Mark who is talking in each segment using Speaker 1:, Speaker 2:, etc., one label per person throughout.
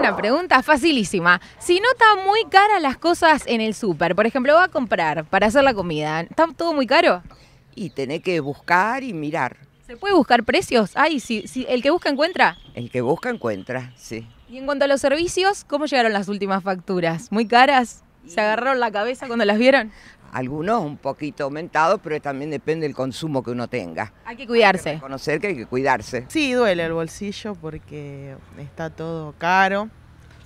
Speaker 1: una pregunta facilísima. Si nota muy cara las cosas en el súper, por ejemplo, va a comprar para hacer la comida, ¿está todo muy caro? Y tenés que buscar y mirar. ¿Se puede buscar precios? Ay, si, si el que busca encuentra.
Speaker 2: El que busca encuentra, sí.
Speaker 1: Y en cuanto a los servicios, ¿cómo llegaron las últimas facturas? ¿Muy caras? ¿Se agarraron la cabeza cuando las vieron?
Speaker 2: Algunos un poquito aumentados, pero también depende del consumo que uno tenga.
Speaker 3: Hay que cuidarse. Hay que
Speaker 2: reconocer que hay que cuidarse.
Speaker 3: Sí, duele el bolsillo porque está todo caro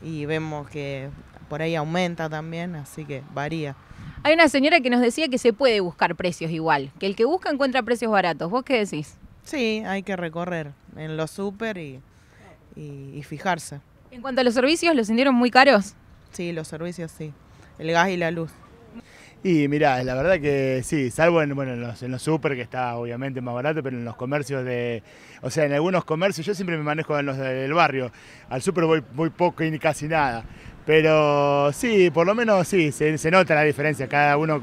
Speaker 3: y vemos que por ahí aumenta también, así que varía.
Speaker 1: Hay una señora que nos decía que se puede buscar precios igual, que el que busca encuentra precios baratos. ¿Vos qué decís?
Speaker 3: Sí, hay que recorrer en los súper y,
Speaker 4: y fijarse.
Speaker 3: En cuanto a los servicios, ¿los sintieron muy caros? Sí, los servicios sí.
Speaker 4: El gas y la luz. Y mirá, la verdad que sí, salvo en, bueno, en los, en los super, que está obviamente más barato, pero en los comercios de. O sea, en algunos comercios, yo siempre me manejo en los del barrio. Al super voy muy poco y casi nada. Pero sí, por lo menos sí, se, se nota la diferencia. Cada uno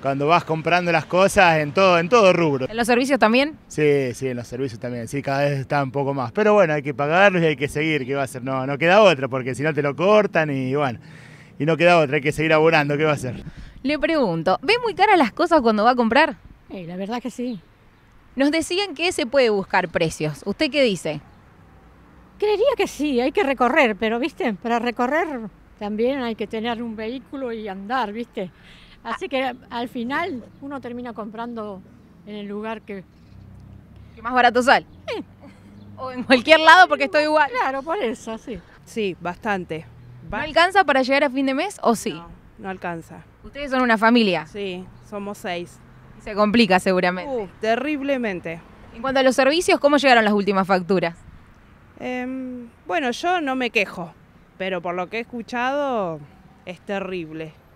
Speaker 4: cuando, vas comprando las cosas en todo, en todo rubro. ¿En los servicios también? Sí, sí, en los servicios también. Sí, cada vez está un poco más. Pero bueno, hay que pagarlos y hay que seguir, ¿qué va a hacer no, no queda otra, porque si no te lo cortan y bueno, y no queda otra, hay que seguir abonando, ¿qué va a hacer
Speaker 1: le pregunto, ¿ve muy caras las cosas cuando va a comprar? Eh, la verdad que sí. Nos decían que se puede buscar precios. ¿Usted qué dice? Creería que sí, hay que recorrer, pero viste, para recorrer también hay que tener un vehículo y andar, viste. Así que al final uno termina comprando en el lugar que... más barato sale. O en cualquier lado porque estoy igual. Claro, por eso, sí. Sí, bastante. alcanza para llegar a fin de mes o sí? no alcanza.
Speaker 3: Ustedes son una familia. Sí, somos seis. Se complica seguramente. terriblemente.
Speaker 1: En cuanto a los servicios, ¿cómo llegaron las últimas facturas?
Speaker 3: Em, bueno, yo no me quejo, pero por lo que he escuchado es terrible.